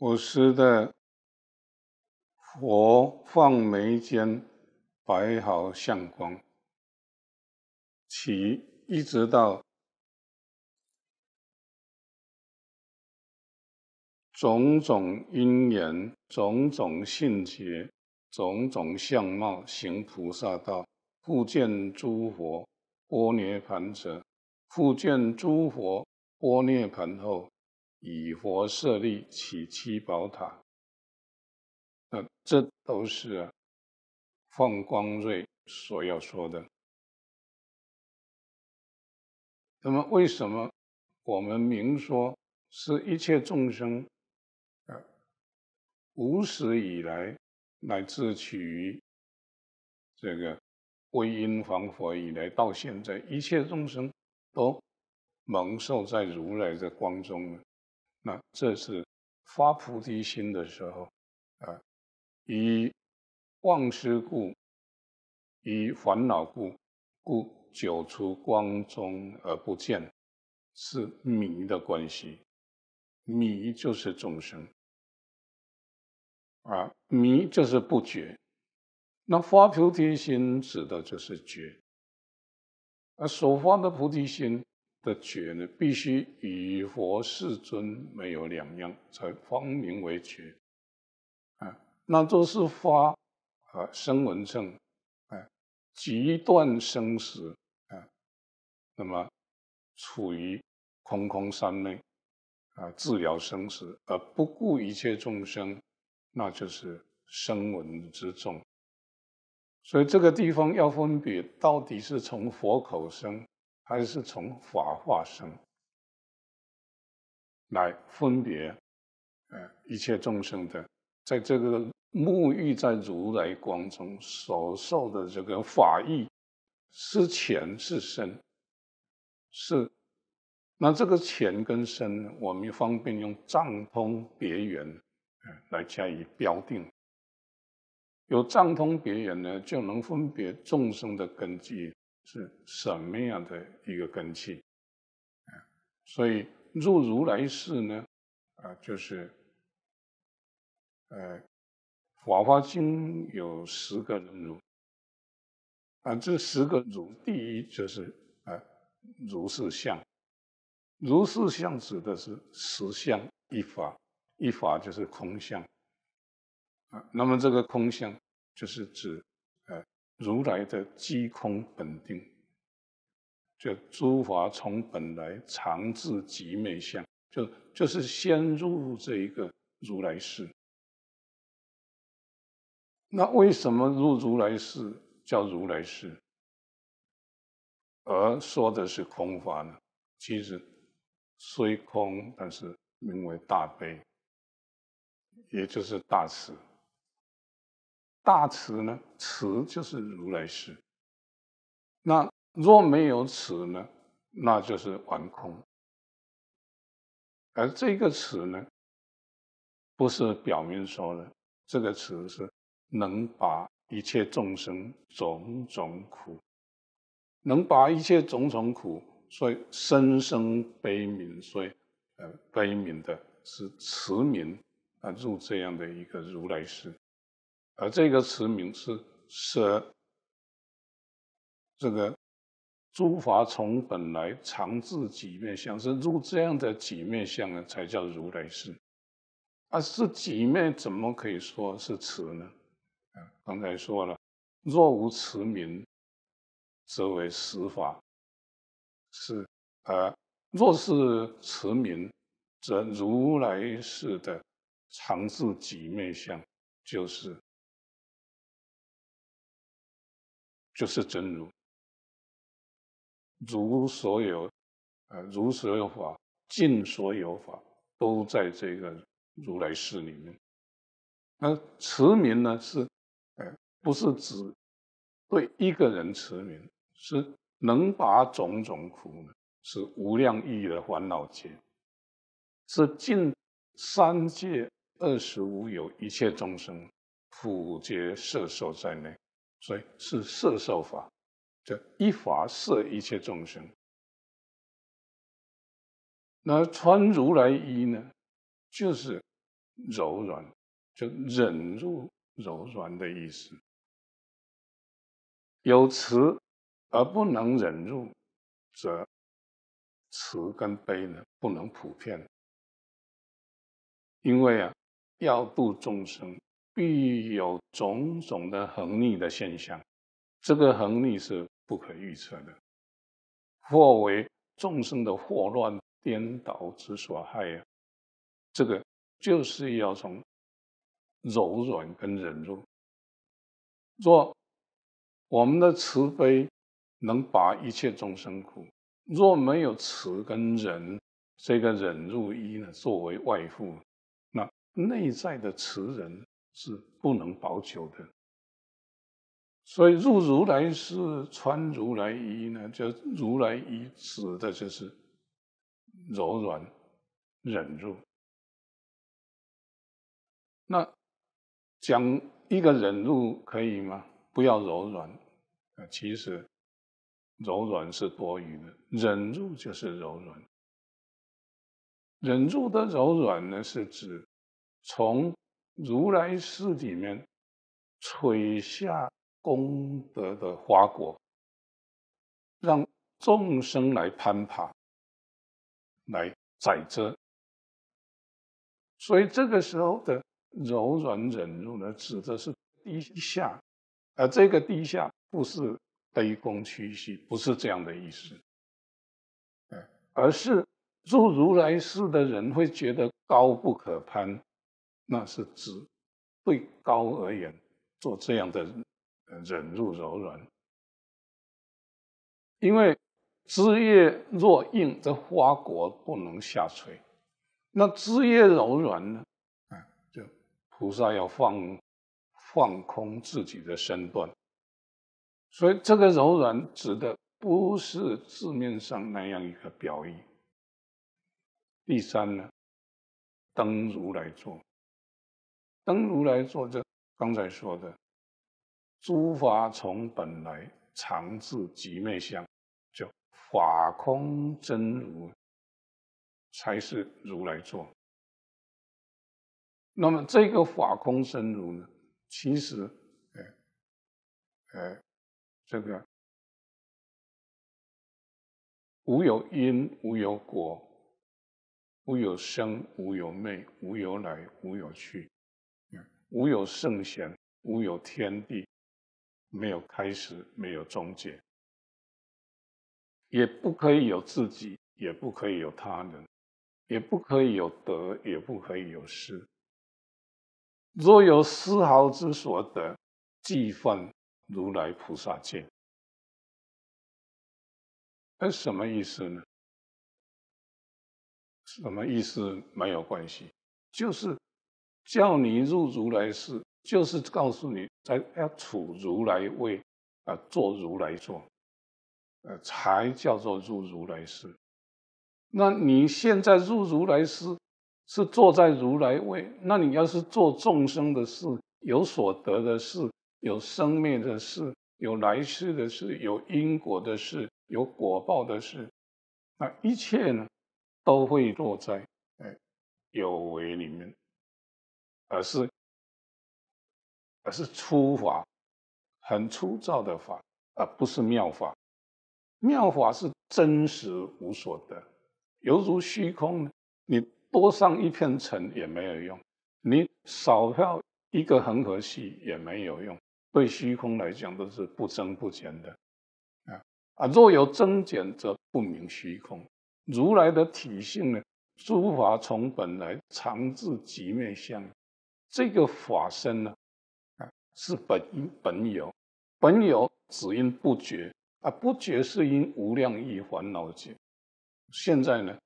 我师的佛放眉间白毫相光，起一直到种种因缘、种种性结、种种相貌，行菩萨道，复见诸佛波涅盘时，复见诸佛波涅盘后。以佛设立起七宝塔，那这都是放光瑞所要说的。那么，为什么我们明说是一切众生，呃，无始以来乃至起于这个微因，黄佛以来到现在，一切众生都蒙受在如来的光中呢？那这是发菩提心的时候，啊，以妄失故，以烦恼故，故久出光中而不见，是迷的关系。迷就是众生，啊，迷就是不觉。那发菩提心指的就是觉，而所发的菩提心。的觉呢，必须与佛世尊没有两样，才方名为觉。啊，那就是发啊声闻证，啊，极断生死，啊，那么处于空空三昧，啊，治疗生死而不顾一切众生，那就是声闻之众。所以这个地方要分别，到底是从佛口生。还是从法化生来分别，呃，一切众生的，在这个沐浴在如来光中所受的这个法益，是浅是深，是那这个浅跟深，我们方便用藏通别圆来加以标定。有藏通别圆呢，就能分别众生的根基。是什么样的一个根器所以入如来世呢，啊，就是，呃，《法华经》有十个如，啊，这十个如，第一就是啊，如是相。如是相指的是实相，一法，一法就是空相。啊，那么这个空相就是指。如来的寂空本定，就诸法从本来常自极美相，就就是先入这一个如来世。那为什么入如来世叫如来世，而说的是空法呢？其实虽空，但是名为大悲，也就是大慈。大慈呢，慈就是如来师。那若没有慈呢，那就是完空。而这个慈呢，不是表面说的，这个慈是能把一切众生种种苦，能把一切种种苦，所以生生悲悯，所以呃悲悯的是慈悯啊入这样的一个如来师。而这个慈名是舍，这个诸法从本来常自几面相是入这样的几面相呢，才叫如来是。啊，是几面？怎么可以说是慈呢？啊，刚才说了，若无慈名，则为实法，是；呃，若是慈名，则如来世的常自己面相就是。就是真如，如所有，呃，如所有法，尽所有法都在这个如来世里面。那慈名呢？是，呃，不是指对一个人慈名，是能把种种苦呢，是无量意的烦恼劫，是尽三界二十五有一切众生，普皆摄受在内。所以是摄受法，就依法摄一切众生。那穿如来衣呢，就是柔软，就忍入柔软的意思。有慈而不能忍入，则慈跟悲呢不能普遍，因为啊要度众生。必有种种的横逆的现象，这个横逆是不可预测的，或为众生的祸乱颠倒之所害啊！这个就是要从柔软跟忍辱，若我们的慈悲能把一切众生苦，若没有慈跟忍这个忍辱一呢，作为外护，那内在的慈忍。是不能保久的，所以入如来是穿如来衣呢，就如来衣指的就是柔软忍辱。那讲一个忍辱可以吗？不要柔软啊，其实柔软是多余的，忍辱就是柔软。忍辱的柔软呢，是指从。如来寺里面垂下功德的花果，让众生来攀爬、来载着。所以这个时候的柔软忍辱呢，指的是低下，而这个低下不是卑躬屈膝，不是这样的意思。而是住如来寺的人会觉得高不可攀。那是指对高而言做这样的忍辱柔软，因为枝叶若硬，则花果不能下垂；那枝叶柔软呢？啊，就菩萨要放放空自己的身段，所以这个柔软指的不是字面上那样一个表意。第三呢，当如来坐。当如来坐，这刚才说的，诸法从本来常自即灭相，叫法空真如，才是如来坐。那么这个法空真如呢？其实，哎，哎，这个无有因，无有果，无有生，无有灭，无有来，无有去。无有圣贤，无有天地，没有开始，没有终结，也不可以有自己，也不可以有他人，也不可以有得，也不可以有失。若有丝毫之所得，即犯如来菩萨戒。那什么意思呢？什么意思没有关系，就是。叫你入如来世，就是告诉你在要处如来位，啊，做如来做，呃，才叫做入如来世。那你现在入如来世，是坐在如来位。那你要是做众生的事，有所得的事，有生灭的事，有来世的事，有因果的事，有果报的事，那一切呢，都会落在哎有为里面。而是，而是粗法，很粗糙的法，而不是妙法。妙法是真实无所得，犹如虚空。你多上一片尘也没有用，你少掉一个恒河系也没有用。对虚空来讲，都是不增不减的。啊啊，若有增减，则不明虚空。如来的体性呢？诸法从本来常自寂灭相。这个法身呢，啊，是本本有，本有只因不觉，啊，不觉是因无量意烦恼劫。现在呢，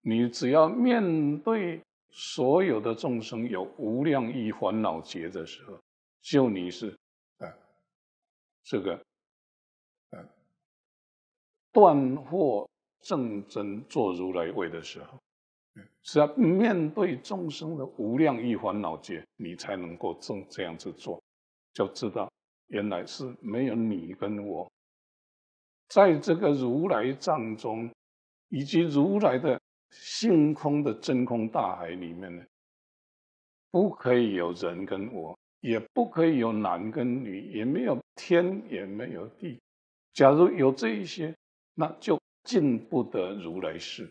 你只要面对所有的众生有无量意烦恼劫的时候，就你是，啊，这个，啊，断惑证真做如来位的时候。是要面对众生的无量亿烦恼界，你才能够正这样子做，就知道原来是没有你跟我，在这个如来藏中，以及如来的性空的真空大海里面呢，不可以有人跟我，也不可以有男跟女，也没有天，也没有地。假如有这一些，那就进不得如来世。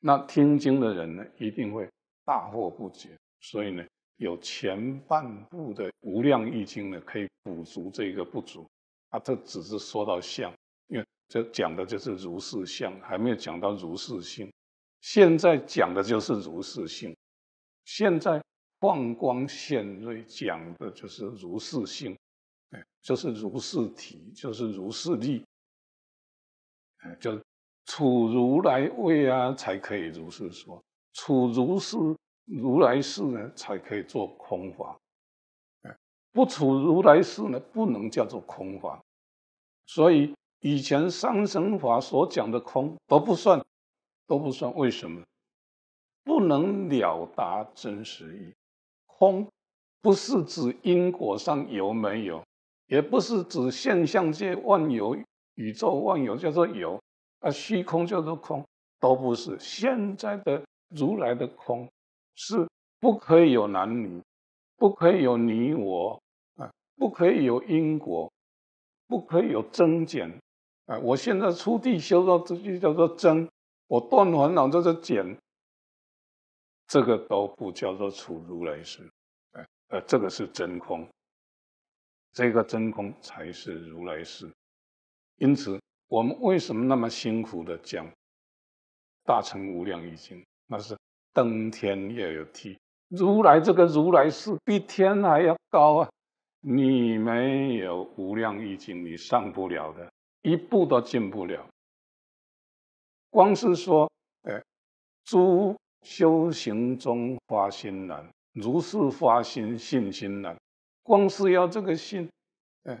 那听经的人呢，一定会大惑不解。所以呢，有前半部的《无量易经》呢，可以补足这个不足。啊，这只是说到相，因为这讲的就是如是相，还没有讲到如是性。现在讲的就是如是性，现在放光现瑞讲的就是如是性，哎，就是如是体，就是如是力，哎，就。处如来位啊，才可以如是说；处如是如来世呢，才可以做空法。不处如来世呢，不能叫做空法。所以以前三乘法所讲的空都不算，都不算。为什么？不能了达真实意。空不是指因果上有没有，也不是指现象界万有宇宙万有叫做有。啊，虚空叫做空，都不是现在的如来的空，是不可以有男女，不可以有你我，啊，不可以有因果，不可以有增减，啊，我现在出地修到这就叫做增，我断烦恼就是减，这个都不叫做出如来世，哎，呃，这个是真空，这个真空才是如来世，因此。我们为什么那么辛苦的讲《大乘无量易经》？那是登天要有梯，如来这个如来是比天还要高啊！你没有无量易经，你上不了的，一步都进不了。光是说，哎，诸修行中发心难，如是发心信心难，光是要这个心，哎，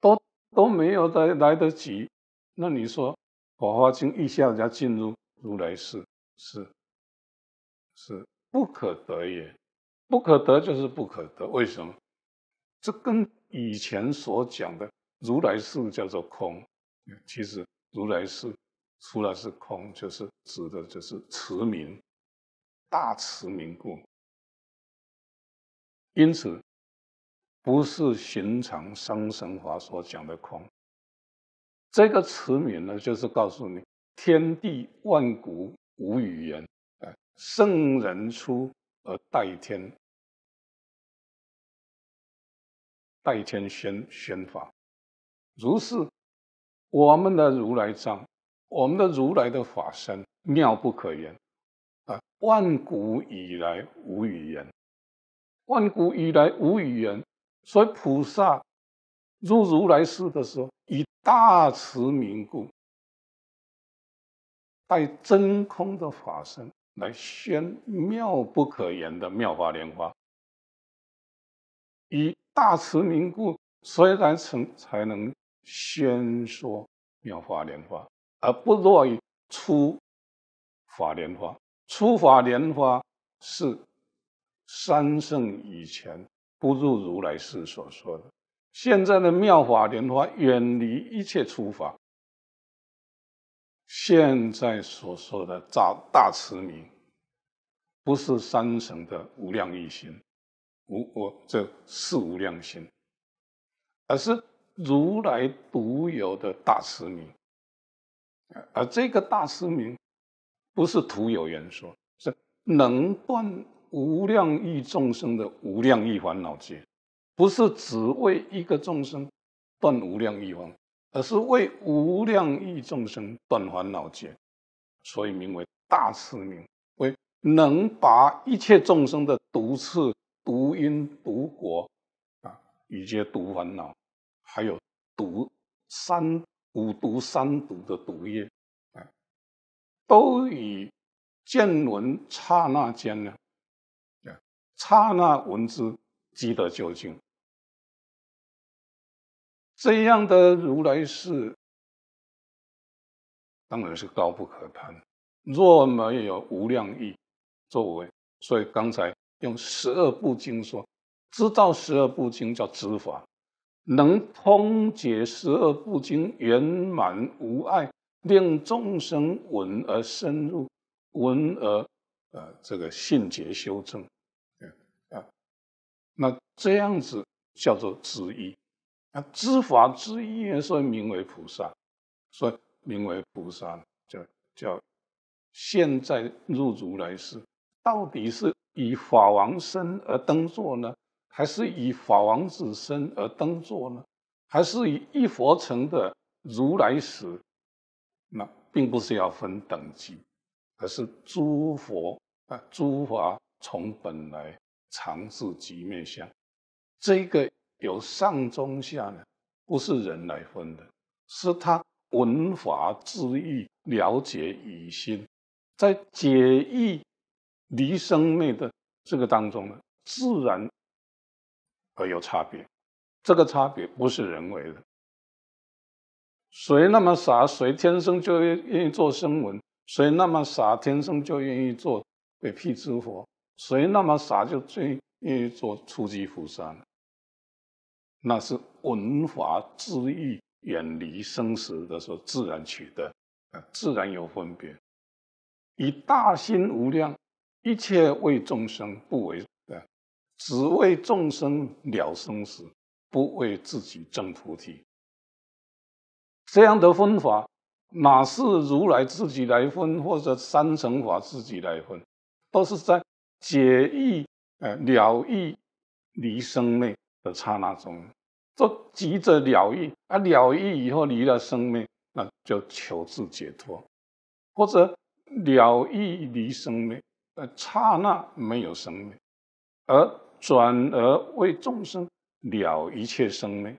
都。都没有来来得及，那你说《华华经》一下要进入如来世，是是不可得也，不可得就是不可得。为什么？这跟以前所讲的如来世叫做空，其实如来世除了是空，就是指的就是慈名，大慈名故。因此。不是寻常商神法所讲的空，这个词名呢，就是告诉你天地万古无语言，啊，圣人出而代天，代天宣宣法。如是，我们的如来藏，我们的如来的法身妙不可言啊！万古以来无语言，万古以来无语言。所以菩萨入如来世的时候，以大慈名故，带真空的法身来宣妙不可言的妙法莲花，以大慈名故，所以才才才能宣说妙法莲花，而不落于出法莲花。出法莲花是三圣以前。不如如来世所说的，现在的妙法莲花远离一切诸法。现在所说的大大慈名，不是三乘的无量一心，无我这四无量心，而是如来独有的大慈名。而这个大慈名，不是徒有言说，是能断。无量亿众生的无量亿烦恼劫，不是只为一个众生断无量亿惑，而是为无量亿众生断烦恼劫，所以名为大慈名，为能把一切众生的毒刺、毒因、毒果啊，以及毒烦恼，还有毒三五毒三毒的毒液，啊，都以见闻刹那间呢。刹那闻之，即得究竟。这样的如来是，当然是高不可攀。若没有无量意作为，所以刚才用十二部经说，知道十二部经叫知法，能通解十二部经圆满无碍，令众生闻而深入，闻而呃这个信解修正。那这样子叫做知意。那知法知意，所以名为菩萨，所以名为菩萨，叫叫现在入如来世，到底是以法王身而登坐呢，还是以法王子身而登坐呢，还是以一佛成的如来时？那并不是要分等级，而是诸佛啊，诸法从本来。常是局面下，这个有上中下呢，不是人来分的，是他文法智意了解以心，在解义离生灭的这个当中呢，自然而有差别。这个差别不是人为的。谁那么傻，谁天生就愿意做声闻；谁那么傻，天生就愿意做被辟之佛。所以那么傻就最愿意做初级菩萨，那是文华自欲远离生死的时候自然取得，啊，自然有分别。以大心无量，一切为众生不为的，只为众生了生死，不为自己证菩提。这样的分法哪是如来自己来分，或者三乘法自己来分，都是在。解意，呃，了意离生灭的刹那中，就急着了意啊！了意以后离了生灭，那就求自解脱，或者了意离生灭，呃，刹那没有生灭，而转而为众生了一切生灭，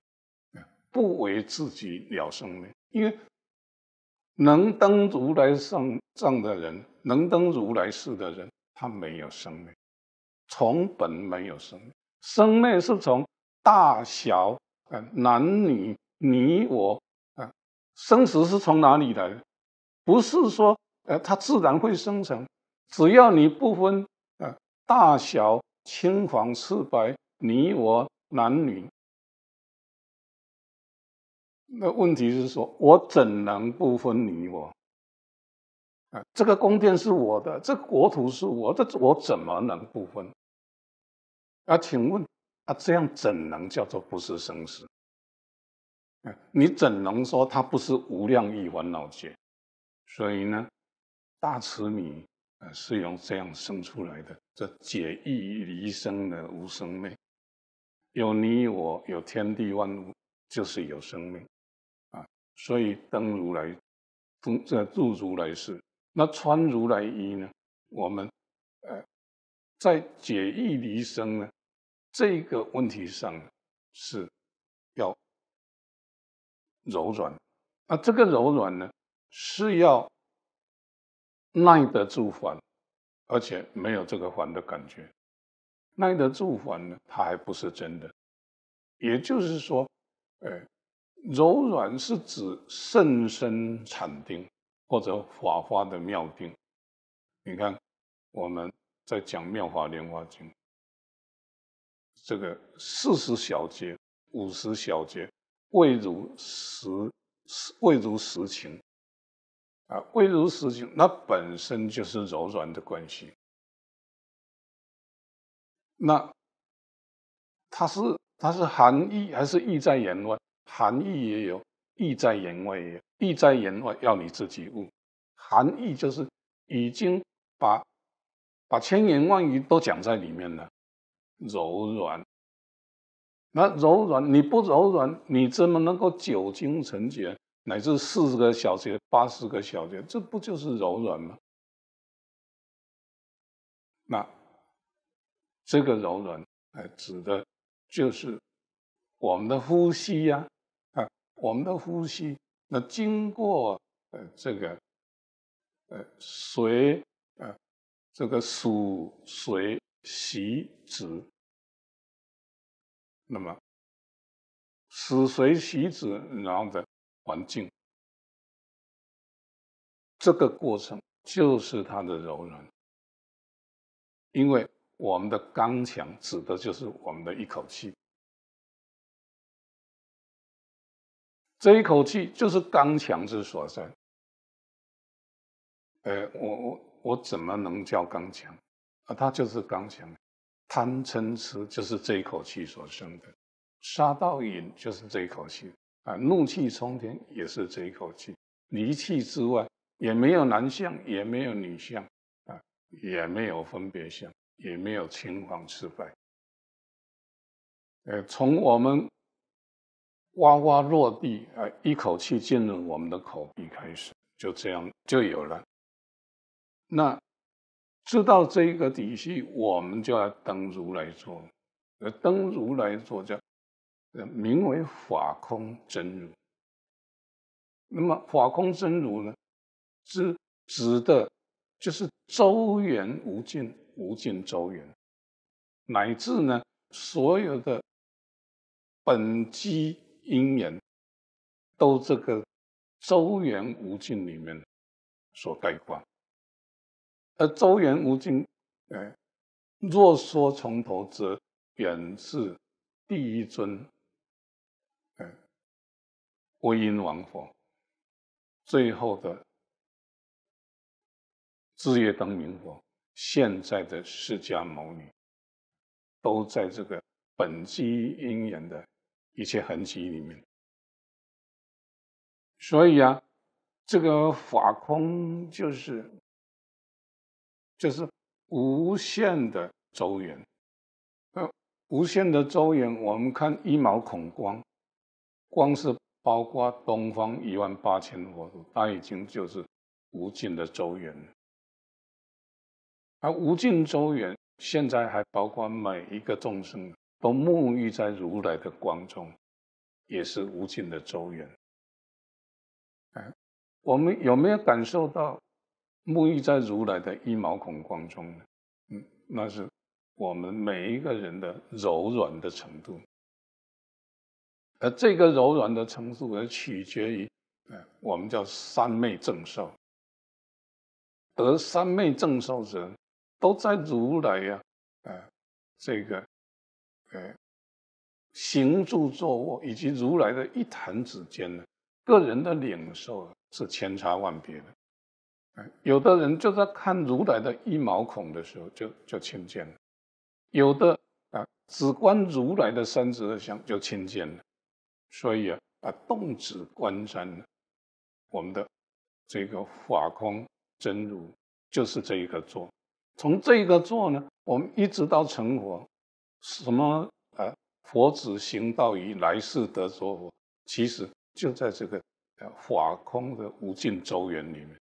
不为自己了生灭。因为能登如来上上的人，能登如来世的人。它没有生命，从本没有生命，生命是从大小、呃男女、你我啊，生死是从哪里来的？不是说，呃，它自然会生成，只要你不分啊大小、青黄赤白、你我男女，那问题是说，我怎能不分你我？啊，这个宫殿是我的，这国土是我的，我怎么能不分？啊，请问，啊，这样怎能叫做不是生死？啊、你怎能说它不是无量亿烦恼劫？所以呢，大慈女啊，是用这样生出来的这解意离生的无生灭，有你我，有天地万物，就是有生命啊。所以登如来，这入如来世。那穿如来衣呢？我们，呃，在解义离生呢，这个问题上是要柔软，而这个柔软呢，是要耐得住烦，而且没有这个烦的感觉。耐得住烦呢，它还不是真的。也就是说，哎，柔软是指甚深禅定。或者法华的妙定，你看我们在讲《妙法莲华经》，这个四十小节、五十小节，未如实，未如实情啊，未如实情，那本身就是柔软的关系。那它是它是含义还是意在言外？含义也有。意在言外，意在言外，要你自己悟。含义就是已经把把千言万语都讲在里面了。柔软，那柔软，你不柔软，你怎么能够久经成劫，乃至四十个小节、八十个小节？这不就是柔软吗？那这个柔软，哎，指的就是我们的呼吸呀。我们的呼吸，那经过呃这个呃水呃这个属水、洗止，那么使水、洗止，然后的环境，这个过程就是它的柔软，因为我们的刚强指的就是我们的一口气。这一口气就是刚强之所在。呃，我我我怎么能叫刚强？啊，他就是刚强。贪嗔痴就是这一口气所生的，杀盗淫就是这一口气。啊，怒气冲天也是这一口气。离气之外，也没有男相，也没有女相，啊，也没有分别相，也没有情黄失败。呃，从我们。哇哇落地，哎，一口气进入我们的口鼻，开始就这样就有了。那知道这个底细，我们就要登如来而登如来做叫名为法空真如。那么法空真如呢，指指的就是周圆无尽，无尽周圆，乃至呢所有的本机姻缘都这个周元无尽里面所带过，而周元无尽，哎，若说从头，则便是第一尊，哎，观音王佛，最后的智月灯明佛，现在的释迦牟尼，都在这个本机因缘的。一切痕迹里面，所以啊，这个法空就是就是无限的周圆，呃，无限的周圆。我们看一毛孔光，光是包括东方一万八千佛土，它已经就是无尽的周圆。而无尽周圆，现在还包括每一个众生。都沐浴在如来的光中，也是无尽的周圆。嗯，我们有没有感受到沐浴在如来的一毛孔光中呢？嗯，那是我们每一个人的柔软的程度。而这个柔软的程度，而取决于，哎，我们叫三昧正受。得三昧正受者，都在如来呀，哎，这个。哎，行住坐卧，以及如来的一弹指间呢，个人的领受是千差万别的。哎，有的人就在看如来的一毛孔的时候就就亲见了，有的啊只观如来的三十二相就亲见了。所以啊，把动止观山，了，我们的这个法空真如就是这一个座，从这一个座呢，我们一直到成佛。什么啊？佛子行道于来世得所，佛，其实就在这个法空的无尽周缘里面。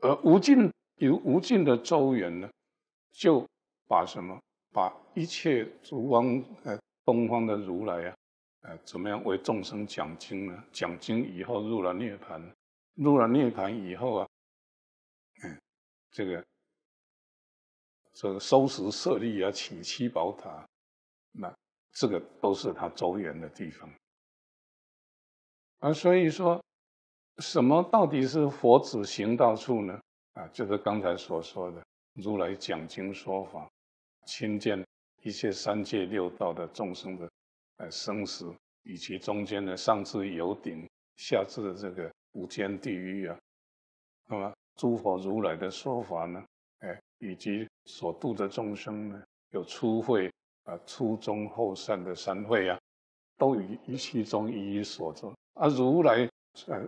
而无尽有无尽的周缘呢，就把什么把一切诸方呃东方的如来啊，呃怎么样为众生讲经呢？讲经以后入了涅盘，入了涅盘以后啊，嗯，这个。这个收拾舍利啊，起七宝塔，那这个都是他周圆的地方。啊，所以说，什么到底是佛子行道处呢？啊，就是刚才所说的，如来讲经说法，亲见一切三界六道的众生的，呃，生死，以及中间的上至有顶，下至这个无间地狱啊，那么诸佛如来的说法呢？以及所度的众生呢，有初会啊、初中后善的三会啊，都于一其中一一所作。啊，如来呃，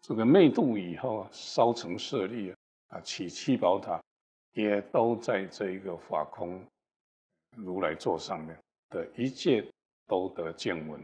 这个灭度以后啊，烧成舍利啊，啊，起七宝塔，也都在这一个法空如来座上面的一切都得见闻。